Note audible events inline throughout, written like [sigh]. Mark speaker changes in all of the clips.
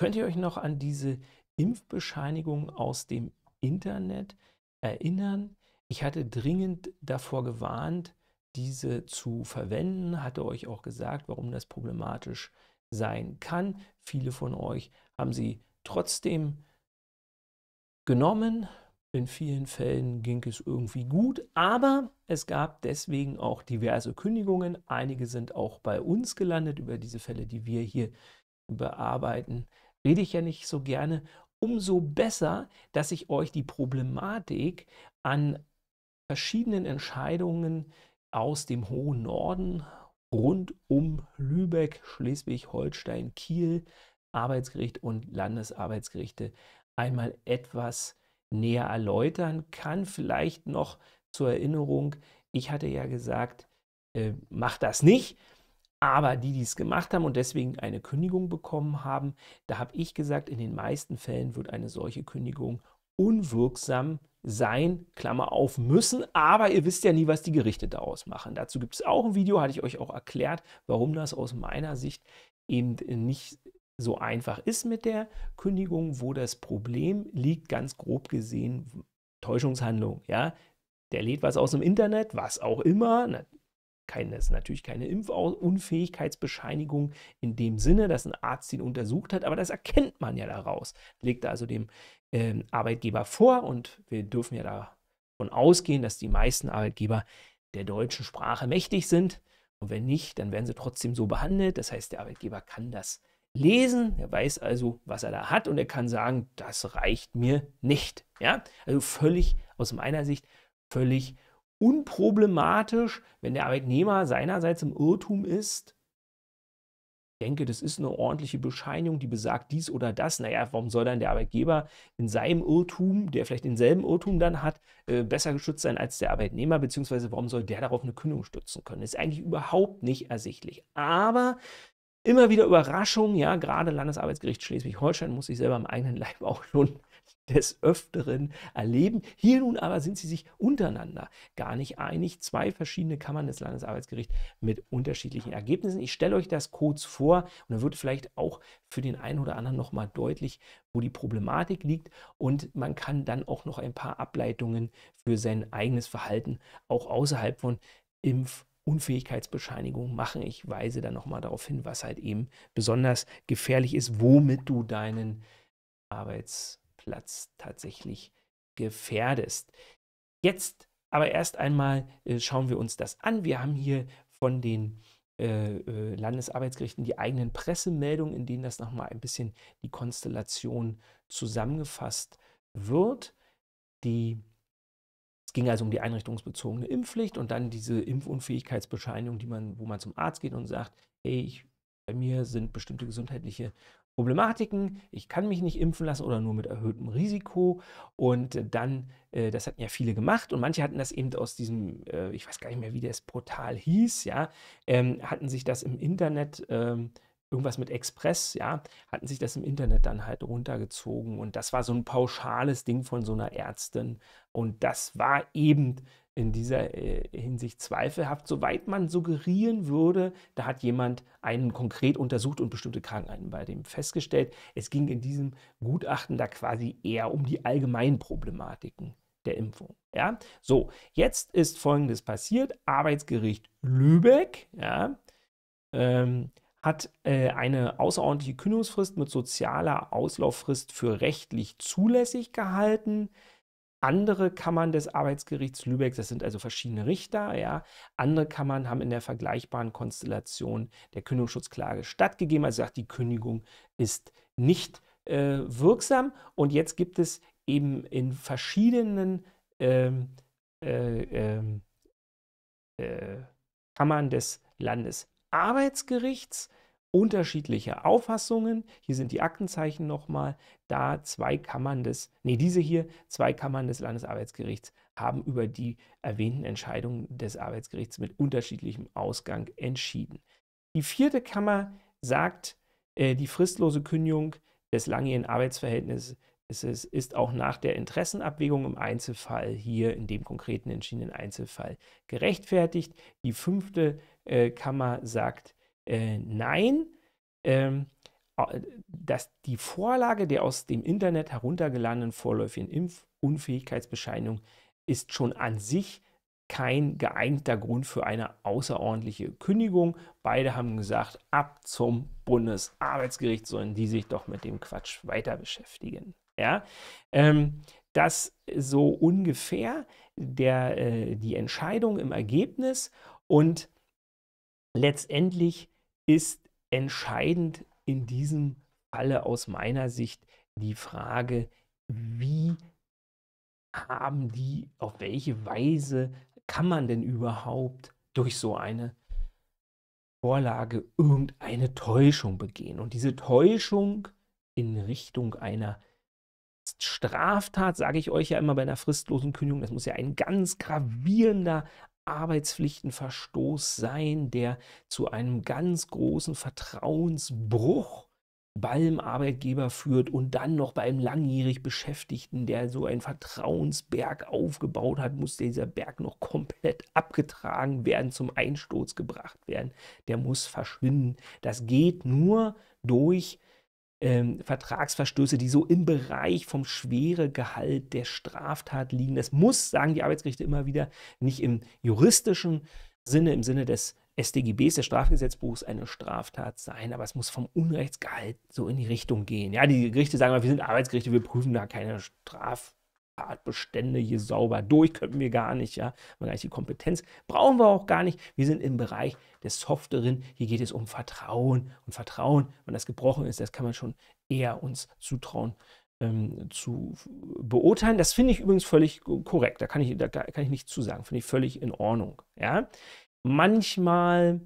Speaker 1: Könnt ihr euch noch an diese Impfbescheinigung aus dem Internet erinnern? Ich hatte dringend davor gewarnt, diese zu verwenden, hatte euch auch gesagt, warum das problematisch sein kann. Viele von euch haben sie trotzdem genommen. In vielen Fällen ging es irgendwie gut, aber es gab deswegen auch diverse Kündigungen. Einige sind auch bei uns gelandet über diese Fälle, die wir hier bearbeiten rede ich ja nicht so gerne, umso besser, dass ich euch die Problematik an verschiedenen Entscheidungen aus dem hohen Norden rund um Lübeck, Schleswig-Holstein, Kiel, Arbeitsgericht und Landesarbeitsgerichte einmal etwas näher erläutern kann. Vielleicht noch zur Erinnerung, ich hatte ja gesagt, äh, macht das nicht. Aber die, die es gemacht haben und deswegen eine Kündigung bekommen haben, da habe ich gesagt, in den meisten Fällen wird eine solche Kündigung unwirksam sein, Klammer auf, müssen. Aber ihr wisst ja nie, was die Gerichte daraus machen. Dazu gibt es auch ein Video, hatte ich euch auch erklärt, warum das aus meiner Sicht eben nicht so einfach ist mit der Kündigung, wo das Problem liegt, ganz grob gesehen, Täuschungshandlung. Ja, der lädt was aus dem Internet, was auch immer keine, das ist natürlich keine Impfunfähigkeitsbescheinigung in dem Sinne, dass ein Arzt ihn untersucht hat, aber das erkennt man ja daraus. Legt also dem ähm, Arbeitgeber vor und wir dürfen ja davon ausgehen, dass die meisten Arbeitgeber der deutschen Sprache mächtig sind. Und wenn nicht, dann werden sie trotzdem so behandelt. Das heißt, der Arbeitgeber kann das lesen, er weiß also, was er da hat und er kann sagen, das reicht mir nicht. Ja? Also völlig aus meiner Sicht völlig unproblematisch, wenn der Arbeitnehmer seinerseits im Irrtum ist? Ich denke, das ist eine ordentliche Bescheinigung, die besagt dies oder das. Naja, warum soll dann der Arbeitgeber in seinem Irrtum, der vielleicht denselben Irrtum dann hat, äh, besser geschützt sein als der Arbeitnehmer, beziehungsweise warum soll der darauf eine Kündigung stützen können? ist eigentlich überhaupt nicht ersichtlich. Aber immer wieder Überraschung, ja, gerade Landesarbeitsgericht Schleswig-Holstein muss sich selber am eigenen Leib [laughs] auch schon [laughs] des Öfteren erleben. Hier nun aber sind sie sich untereinander gar nicht einig. Zwei verschiedene Kammern des Landesarbeitsgerichts mit unterschiedlichen Ergebnissen. Ich stelle euch das kurz vor und dann wird vielleicht auch für den einen oder anderen nochmal deutlich, wo die Problematik liegt und man kann dann auch noch ein paar Ableitungen für sein eigenes Verhalten auch außerhalb von Impf- Unfähigkeitsbescheinigung machen. Ich weise dann nochmal darauf hin, was halt eben besonders gefährlich ist, womit du deinen Arbeits- Platz tatsächlich gefährdest. Jetzt aber erst einmal äh, schauen wir uns das an. Wir haben hier von den äh, äh, Landesarbeitsgerichten die eigenen Pressemeldungen, in denen das nochmal ein bisschen die Konstellation zusammengefasst wird. Die, es ging also um die einrichtungsbezogene Impfpflicht und dann diese Impfunfähigkeitsbescheinigung, die man, wo man zum Arzt geht und sagt, hey, ich, bei mir sind bestimmte gesundheitliche Problematiken, ich kann mich nicht impfen lassen oder nur mit erhöhtem Risiko. Und äh, dann, äh, das hatten ja viele gemacht und manche hatten das eben aus diesem, äh, ich weiß gar nicht mehr, wie das Portal hieß, ja, ähm, hatten sich das im Internet. Ähm, irgendwas mit Express, ja, hatten sich das im Internet dann halt runtergezogen. Und das war so ein pauschales Ding von so einer Ärztin. Und das war eben in dieser äh, Hinsicht zweifelhaft, soweit man suggerieren würde, da hat jemand einen konkret untersucht und bestimmte Krankheiten bei dem festgestellt. Es ging in diesem Gutachten da quasi eher um die allgemeinen Problematiken der Impfung. Ja? So, jetzt ist Folgendes passiert. Arbeitsgericht Lübeck ja, ähm, hat äh, eine außerordentliche Kündigungsfrist mit sozialer Auslauffrist für rechtlich zulässig gehalten. Andere Kammern des Arbeitsgerichts Lübeck, das sind also verschiedene Richter, ja, andere Kammern haben in der vergleichbaren Konstellation der Kündigungsschutzklage stattgegeben, also sagt, die Kündigung ist nicht äh, wirksam. Und jetzt gibt es eben in verschiedenen ähm, äh, ähm, äh, Kammern des Landesarbeitsgerichts unterschiedliche Auffassungen. Hier sind die Aktenzeichen nochmal. Da zwei Kammern des, nee, diese hier, zwei Kammern des Landesarbeitsgerichts haben über die erwähnten Entscheidungen des Arbeitsgerichts mit unterschiedlichem Ausgang entschieden. Die vierte Kammer sagt, äh, die fristlose Kündigung des langjährigen Arbeitsverhältnisses es ist, ist auch nach der Interessenabwägung im Einzelfall hier in dem konkreten entschiedenen Einzelfall gerechtfertigt. Die fünfte äh, Kammer sagt, äh, nein, ähm, dass die Vorlage der aus dem Internet heruntergeladenen vorläufigen Impfunfähigkeitsbescheinigung ist schon an sich kein geeigneter Grund für eine außerordentliche Kündigung. Beide haben gesagt, ab zum Bundesarbeitsgericht sollen die sich doch mit dem Quatsch weiter beschäftigen. Ja, ähm, das so ungefähr der, äh, die Entscheidung im Ergebnis und letztendlich ist entscheidend in diesem Falle aus meiner Sicht die Frage, wie haben die, auf welche Weise kann man denn überhaupt durch so eine Vorlage irgendeine Täuschung begehen? Und diese Täuschung in Richtung einer Straftat, sage ich euch ja immer bei einer fristlosen Kündigung, das muss ja ein ganz gravierender Arbeitspflichtenverstoß sein, der zu einem ganz großen Vertrauensbruch beim Arbeitgeber führt und dann noch beim langjährig Beschäftigten, der so einen Vertrauensberg aufgebaut hat, muss dieser Berg noch komplett abgetragen werden, zum Einsturz gebracht werden. Der muss verschwinden. Das geht nur durch ähm, Vertragsverstöße, die so im Bereich vom Schweregehalt der Straftat liegen. Das muss, sagen die Arbeitsgerichte immer wieder, nicht im juristischen Sinne, im Sinne des StGBs, des Strafgesetzbuchs, eine Straftat sein, aber es muss vom Unrechtsgehalt so in die Richtung gehen. Ja, die Gerichte sagen immer, wir sind Arbeitsgerichte, wir prüfen da keine Straftat. Präparatbestände hier sauber durch, könnten wir gar nicht, ja, haben wir gar nicht die Kompetenz, brauchen wir auch gar nicht. Wir sind im Bereich des Softeren, hier geht es um Vertrauen und Vertrauen, wenn das gebrochen ist, das kann man schon eher uns zutrauen ähm, zu beurteilen. Das finde ich übrigens völlig korrekt, da kann ich, da kann ich nichts zu sagen, finde ich völlig in Ordnung, ja. Manchmal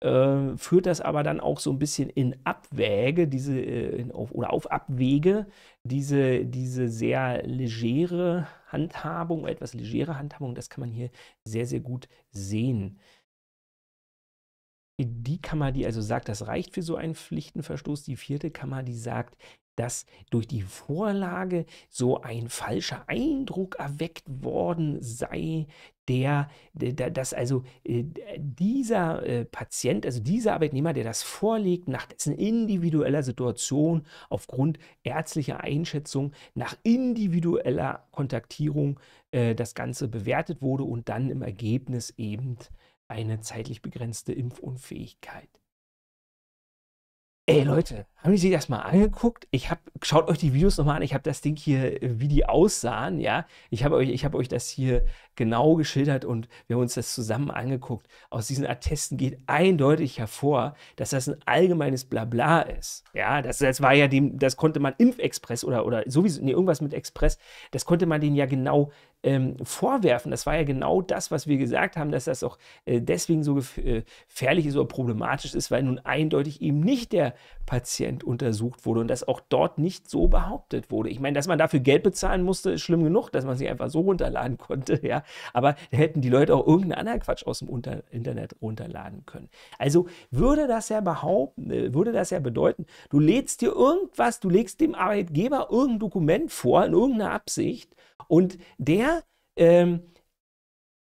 Speaker 1: äh, führt das aber dann auch so ein bisschen in Abwäge, diese, äh, in, auf, oder auf Abwege, diese, diese sehr legere Handhabung, etwas legere Handhabung, das kann man hier sehr, sehr gut sehen. Die Kammer, die also sagt, das reicht für so einen Pflichtenverstoß, die vierte Kammer, die sagt, dass durch die Vorlage so ein falscher Eindruck erweckt worden sei, der, der dass also äh, dieser äh, Patient, also dieser Arbeitnehmer, der das vorlegt, nach dessen individueller Situation aufgrund ärztlicher Einschätzung, nach individueller Kontaktierung äh, das Ganze bewertet wurde und dann im Ergebnis eben eine zeitlich begrenzte Impfunfähigkeit Ey Leute, haben die sich das mal angeguckt? Ich habe, schaut euch die Videos nochmal an. Ich habe das Ding hier, äh, wie die aussahen, ja. Ich habe euch, ich euch das hier genau geschildert und wir haben uns das zusammen angeguckt. Aus diesen Attesten geht eindeutig hervor, dass das ein allgemeines Blabla ist. Ja, das, das war ja dem, das konnte man Impfexpress oder, oder sowieso, nee, irgendwas mit Express, das konnte man denen ja genau ähm, vorwerfen. Das war ja genau das, was wir gesagt haben, dass das auch äh, deswegen so äh, gefährlich ist oder problematisch ist, weil nun eindeutig eben nicht der Patient untersucht wurde und das auch dort nicht so behauptet wurde. Ich meine, dass man dafür Geld bezahlen musste, ist schlimm genug, dass man sich einfach so runterladen [laughs] konnte, ja. Aber hätten die Leute auch irgendeinen anderen Quatsch aus dem Unter Internet runterladen können. Also würde das ja behaupten, äh, würde das ja bedeuten, du lädst dir irgendwas, du legst dem Arbeitgeber irgendein Dokument vor in irgendeiner Absicht und der, ähm,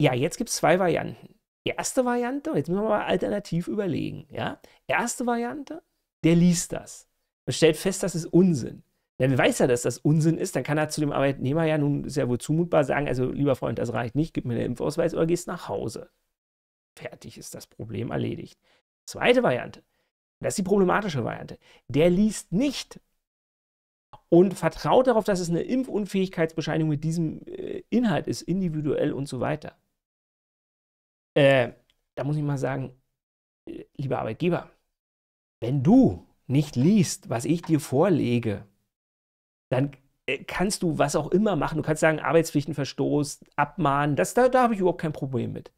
Speaker 1: ja, jetzt gibt es zwei Varianten. Erste Variante, jetzt müssen wir mal alternativ überlegen. Ja? Erste Variante, der liest das und stellt fest, das ist Unsinn. Dann weiß er, dass das Unsinn ist, dann kann er zu dem Arbeitnehmer ja nun sehr wohl zumutbar sagen, also lieber Freund, das reicht nicht, gib mir den Impfausweis oder gehst nach Hause. Fertig ist das Problem erledigt. Zweite Variante, das ist die problematische Variante, der liest nicht, und vertraut darauf, dass es eine Impfunfähigkeitsbescheinigung mit diesem äh, Inhalt ist, individuell und so weiter. Äh, da muss ich mal sagen, äh, lieber Arbeitgeber, wenn du nicht liest, was ich dir vorlege, dann äh, kannst du was auch immer machen. Du kannst sagen, Arbeitspflichtenverstoß, abmahnen, das, da, da habe ich überhaupt kein Problem mit.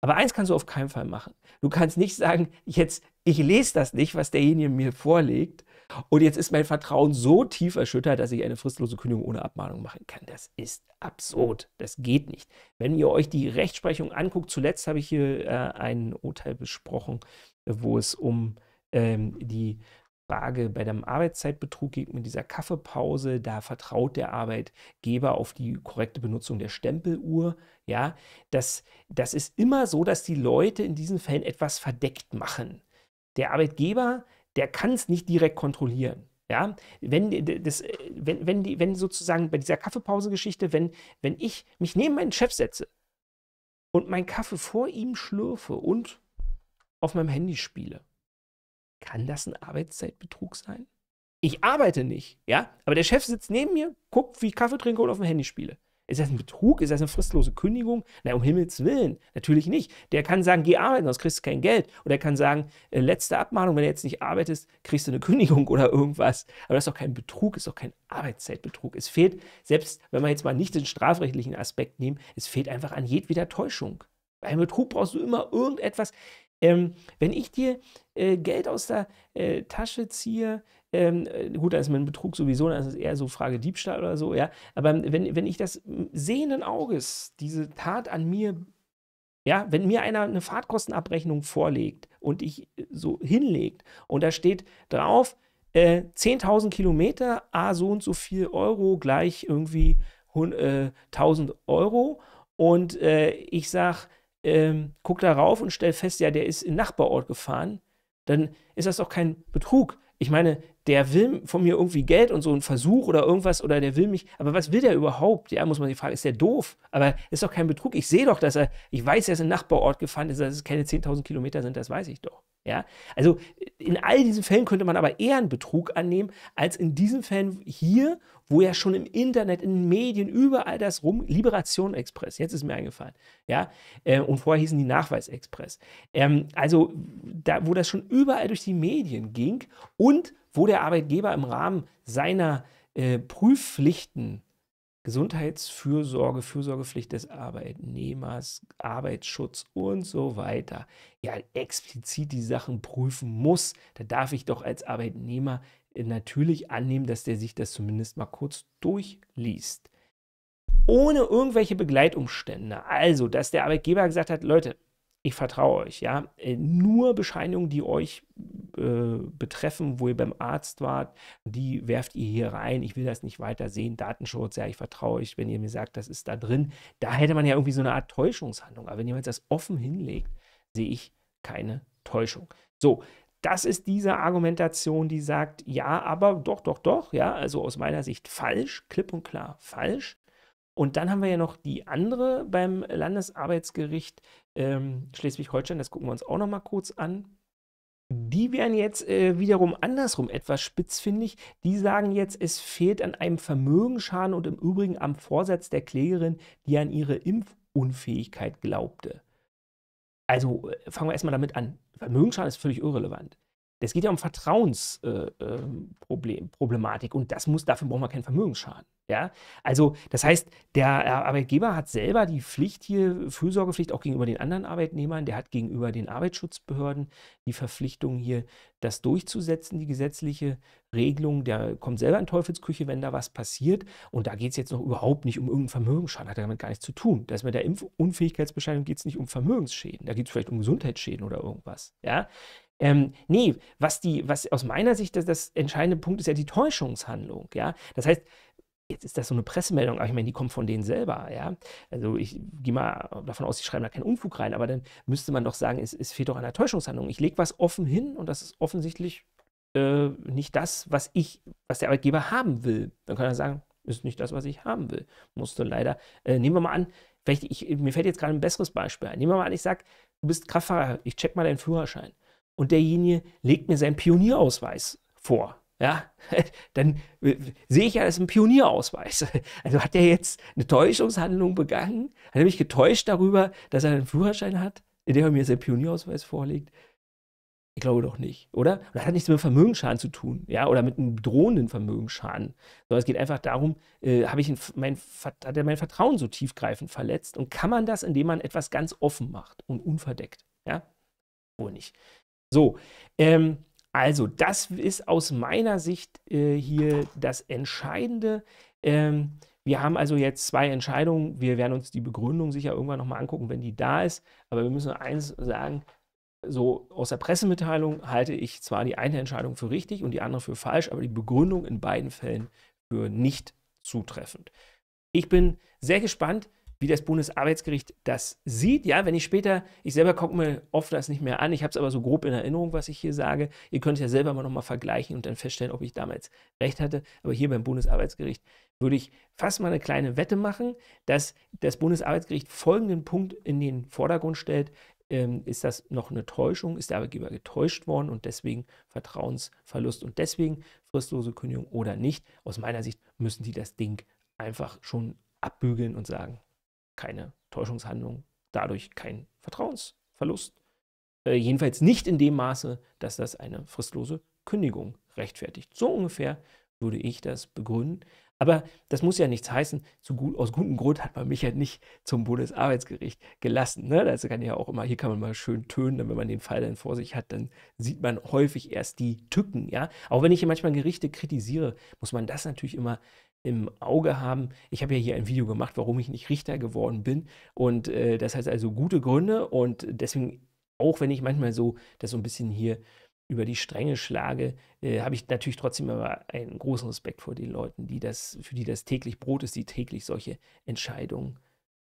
Speaker 1: Aber eins kannst du auf keinen Fall machen. Du kannst nicht sagen, jetzt, ich lese das nicht, was derjenige mir vorlegt, und jetzt ist mein Vertrauen so tief erschüttert, dass ich eine fristlose Kündigung ohne Abmahnung machen kann. Das ist absurd. Das geht nicht. Wenn ihr euch die Rechtsprechung anguckt, zuletzt habe ich hier äh, ein Urteil besprochen, wo es um ähm, die Frage bei dem Arbeitszeitbetrug geht mit dieser Kaffeepause, da vertraut der Arbeitgeber auf die korrekte Benutzung der Stempeluhr. Ja, das, das ist immer so, dass die Leute in diesen Fällen etwas verdeckt machen. Der Arbeitgeber der kann es nicht direkt kontrollieren. Ja, wenn, das, äh, wenn, wenn, die, wenn sozusagen bei dieser Kaffeepause-Geschichte, wenn, wenn ich mich neben meinen Chef setze und meinen Kaffee vor ihm schlürfe und auf meinem Handy spiele, kann das ein Arbeitszeitbetrug sein? Ich arbeite nicht, ja, aber der Chef sitzt neben mir, guckt, wie ich Kaffee trinke und auf dem Handy spiele. Ist das ein Betrug? Ist das eine fristlose Kündigung? Na, um Himmels Willen, natürlich nicht. Der kann sagen, geh arbeiten, sonst kriegst du kein Geld. Oder er kann sagen, äh, letzte Abmahnung, wenn du jetzt nicht arbeitest, kriegst du eine [laughs] Kündigung oder irgendwas. Aber das ist doch kein Betrug, ist doch kein Arbeitszeitbetrug. Es fehlt, selbst wenn wir jetzt mal nicht den strafrechtlichen Aspekt nehmen, es fehlt einfach an jedweder Täuschung. Bei einem Betrug brauchst du immer irgendetwas. Ähm, wenn ich dir äh, Geld aus der äh, Tasche ziehe, ähm, äh, gut, da ist mein Betrug sowieso, das ist eher so Frage Diebstahl oder so, ja. Aber ähm, wenn, wenn ich das hm, sehenden Auges, diese Tat an mir, ja, wenn mir einer eine Fahrtkostenabrechnung vorlegt und ich äh, so hinlegt und da steht drauf, äh, 10.000 Kilometer, a ah, so und so viel Euro gleich irgendwie äh, 1.000 Euro und äh, ich sage, ähm, guck da rauf und stell fest, ja, der ist in Nachbarort gefahren, dann ist das doch kein Betrug. Ich meine, der will von mir irgendwie Geld und so einen Versuch oder irgendwas oder der will mich, aber was will der überhaupt? Ja, muss man sich fragen, ist der doof? Aber ist doch kein Betrug. Ich sehe doch, dass er, ich weiß, er ist in Nachbarort gefahren, dass es keine 10.000 Kilometer sind, das weiß ich doch. Ja, also in all diesen Fällen könnte man aber eher einen Betrug annehmen, als in diesen Fällen hier, wo ja schon im Internet, in den Medien, überall das rum, Liberation Express, jetzt ist mir eingefallen, ja, äh, und vorher hießen die Nachweis Express. Ähm, also, da, wo das schon überall durch die Medien ging und wo der Arbeitgeber im Rahmen seiner äh, Prüfpflichten Gesundheitsfürsorge, Fürsorgepflicht des Arbeitnehmers, Arbeitsschutz und so weiter. Ja, explizit die Sachen prüfen muss. Da darf ich doch als Arbeitnehmer natürlich annehmen, dass der sich das zumindest mal kurz durchliest. Ohne irgendwelche Begleitumstände. Also, dass der Arbeitgeber gesagt hat, Leute, ich vertraue euch, ja. Äh, nur Bescheinigungen, die euch äh, betreffen, wo ihr beim Arzt wart, die werft ihr hier rein. Ich will das nicht weiter sehen. Datenschutz, ja, ich vertraue euch, wenn ihr mir sagt, das ist da drin. Da hätte man ja irgendwie so eine Art Täuschungshandlung. Aber wenn jemand das offen hinlegt, sehe ich keine Täuschung. So, das ist diese Argumentation, die sagt, ja, aber doch, doch, doch, ja, also aus meiner Sicht falsch, klipp und klar falsch. Und dann haben wir ja noch die andere beim Landesarbeitsgericht ähm, Schleswig-Holstein, das gucken wir uns auch noch mal kurz an. Die wären jetzt äh, wiederum andersrum etwas spitzfindig. Die sagen jetzt, es fehlt an einem Vermögensschaden und im Übrigen am Vorsatz der Klägerin, die an ihre Impfunfähigkeit glaubte. Also äh, fangen wir erstmal damit an. Vermögensschaden ist völlig irrelevant. Es geht ja um Vertrauensproblematik äh, äh, und das muss, dafür brauchen wir keinen Vermögensschaden. Ja? Also, das heißt, der Arbeitgeber hat selber die Pflicht hier, Fürsorgepflicht auch gegenüber den anderen Arbeitnehmern, der hat gegenüber den Arbeitsschutzbehörden die Verpflichtung hier, das durchzusetzen, die gesetzliche Regelung. Der kommt selber in Teufelsküche, wenn da was passiert. Und da geht es jetzt noch überhaupt nicht um irgendeinen Vermögensschaden, hat damit gar nichts zu tun. Das mit der Impfunfähigkeitsbescheinigung geht es nicht um Vermögensschäden, da geht es vielleicht um Gesundheitsschäden oder irgendwas. Ja? Ähm, nee, was, die, was aus meiner Sicht das, das entscheidende Punkt ist ja die Täuschungshandlung. Ja? Das heißt, jetzt ist das so eine Pressemeldung, aber ich meine, die kommt von denen selber, ja. Also ich gehe mal davon aus, die schreiben da keinen Unfug rein, aber dann müsste man doch sagen, es, es fehlt doch an der Täuschungshandlung. Ich lege was offen hin und das ist offensichtlich äh, nicht das, was ich, was der Arbeitgeber haben will. Dann kann er sagen, ist nicht das, was ich haben will. Musste leider, äh, nehmen wir mal an, ich, mir fällt jetzt gerade ein besseres Beispiel ein. Nehmen wir mal an, ich sage, du bist Kraftfahrer, ich check mal deinen Führerschein und derjenige legt mir seinen Pionierausweis vor. Ja, [laughs] dann äh, sehe ich ja, das ist ein Pionierausweis. [laughs] Also hat er jetzt eine Täuschungshandlung begangen? Hat er mich getäuscht darüber, dass er einen Führerschein hat, in dem er mir seinen Pionierausweis vorlegt? Ich glaube doch nicht, oder? Und das hat nichts mit Vermögensschaden zu tun, ja, oder mit einem drohenden Vermögensschaden. Sondern es geht einfach darum, äh, habe ich ein, mein, hat er mein Vertrauen so tiefgreifend verletzt? Und kann man das, indem man etwas ganz offen macht und unverdeckt? Ja? Wohl nicht. So, ähm, also das ist aus meiner Sicht äh, hier das Entscheidende. Ähm, wir haben also jetzt zwei Entscheidungen. Wir werden uns die Begründung sicher irgendwann nochmal angucken, wenn die da ist. Aber wir müssen eins sagen, so aus der Pressemitteilung halte ich zwar die eine Entscheidung für richtig und die andere für falsch, aber die Begründung in beiden Fällen für nicht zutreffend. Ich bin sehr gespannt, wie das Bundesarbeitsgericht das sieht. Ja, wenn ich später, ich selber gucke mir oft das nicht mehr an, ich habe es aber so grob in Erinnerung, was ich hier sage. Ihr könnt es ja selber mal nochmal vergleichen und dann feststellen, ob ich damals recht hatte. Aber hier beim Bundesarbeitsgericht würde ich fast mal eine kleine Wette machen, dass das Bundesarbeitsgericht folgenden Punkt in den Vordergrund stellt. Ähm, ist das noch eine Täuschung? Ist der Arbeitgeber getäuscht worden und deswegen Vertrauensverlust und deswegen fristlose Kündigung oder nicht? Aus meiner Sicht müssen die das Ding einfach schon abbügeln und sagen, keine Täuschungshandlung, dadurch kein Vertrauensverlust. Äh, jedenfalls nicht in dem Maße, dass das eine fristlose Kündigung rechtfertigt. So ungefähr würde ich das begründen. Aber das muss ja nichts heißen. Gut, aus gutem Grund hat man mich ja nicht zum Bundesarbeitsgericht gelassen. Ne? Das kann ja auch immer, hier kann man mal schön tönen, wenn man den Fall dann vor sich hat, dann sieht man häufig erst die Tücken. Ja? Auch wenn ich hier manchmal Gerichte kritisiere, muss man das natürlich immer im Auge haben. Ich habe ja hier ein Video gemacht, warum ich nicht Richter geworden bin. Und äh, das heißt also gute Gründe. Und deswegen, auch wenn ich manchmal so das so ein bisschen hier über die Stränge schlage, äh, habe ich natürlich trotzdem immer einen großen Respekt vor den Leuten, die das, für die das täglich Brot ist, die täglich solche Entscheidungen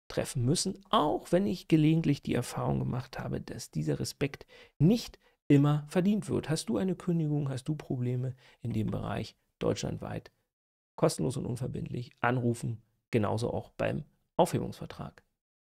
Speaker 1: treffen müssen, auch wenn ich gelegentlich die Erfahrung gemacht habe, dass dieser Respekt nicht immer verdient wird. Hast du eine Kündigung, hast du Probleme in dem Bereich deutschlandweit, kostenlos und unverbindlich anrufen, genauso auch beim Aufhebungsvertrag.